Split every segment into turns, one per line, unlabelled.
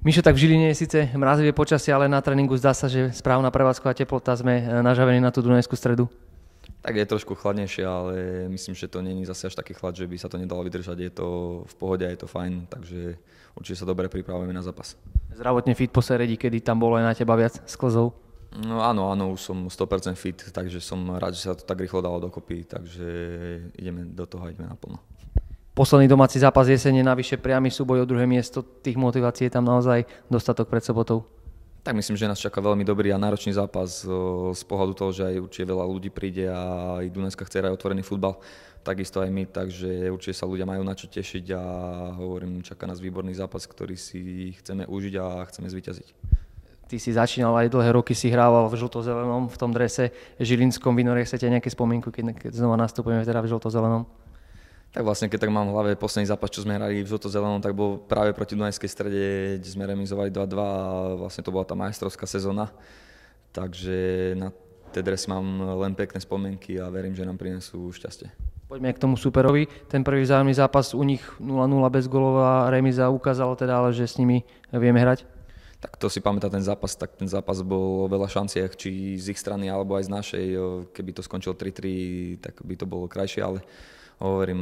Mišo, tak v Žiline je síce mrazivé počasie, ale na tréningu zdá sa, že správna prevádzková teplota sme e, nažavení na tú Dunajskú stredu.
Tak je trošku chladnejšie, ale myslím, že to není zase až taký chlad, že by sa to nedalo vydržať. Je to v pohode, je to fajn, takže určite sa dobre pripravujeme na zápas.
Zdravotne fit po Seredi,
kedy tam bolo aj
na teba viac sklzov?
No áno, áno, už som 100% fit, takže som rád, že sa to tak rýchlo dalo dokopy, takže ideme do toho ideme naplno.
Posledný domáci zápas jesene, navyše priamy súboj o druhé miesto, tých motivácií je tam naozaj dostatok pred sobotou.
Tak myslím, že nás čaká veľmi dobrý a náročný zápas e, z pohľadu toho, že aj určite veľa ľudí príde a idú dneska chce aj otvorený futbal, takisto aj my, takže určite sa ľudia majú na čo tešiť a hovorím, čaká nás výborný zápas, ktorý si chceme užiť a chceme zvyťaziť. ty
si začínal aj dlhé roky, si hrával v žlto-zelenom v tom drese žilinskom. Vynorie sa nejaké spomienku, keď, keď znova nastupujeme teda v žlto-zelenom?
Tak vlastne, keď tak mám v hlave posledný zápas, čo sme hrali v Zoto zelenom, tak bol práve proti Dunajskej strede, kde sme remizovali 2-2 a vlastne to bola tá majstrovská sezóna. Takže na tie dresy mám len pekné spomienky a verím, že nám prinesú šťastie.
Poďme k tomu superovi. Ten prvý vzájomný zápas u nich 0-0 bezgolová remiza ukázalo teda, ale že s nimi vieme hrať?
Tak to si pamätá ten zápas, tak ten zápas bol o veľa šanciach, či z ich strany alebo aj z našej. Keby to skončilo 3-3, tak by to bolo krajšie, ale hovorím,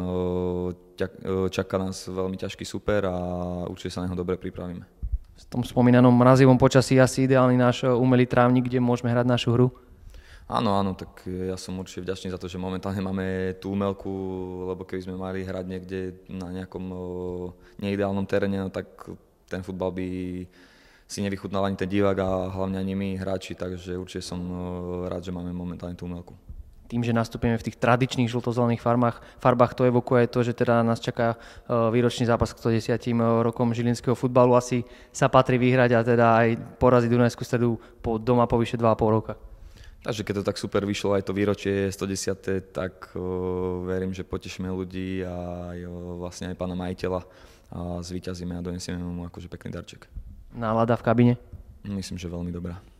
čaká nás veľmi ťažký super a určite sa na neho dobre pripravíme.
V tom spomínanom mrazivom počasí asi ideálny náš umelý trávnik, kde môžeme hrať našu hru?
Áno, áno, tak ja som určite vďačný za to, že momentálne máme tú umelku, lebo keby sme mali hrať niekde na nejakom neideálnom teréne, no tak ten futbal by si nevychutnal ani ten divák a hlavne ani my hráči, takže určite som rád, že máme momentálne tú umelku tým, že nastupujeme
v tých tradičných žltozelených farbách, farbách to evokuje to, že teda nás čaká e, výročný zápas k 110. E, rokom žilinského futbalu. Asi sa patrí vyhrať a teda aj poraziť Dunajskú stredu po doma po vyše 2,5 roka.
Takže keď to tak super vyšlo aj to výročie 110. tak uh, verím, že potešíme ľudí a aj, uh, vlastne aj pána majiteľa a zvíťazíme a donesieme mu akože pekný darček.
Nálada v kabine?
Myslím, že veľmi dobrá.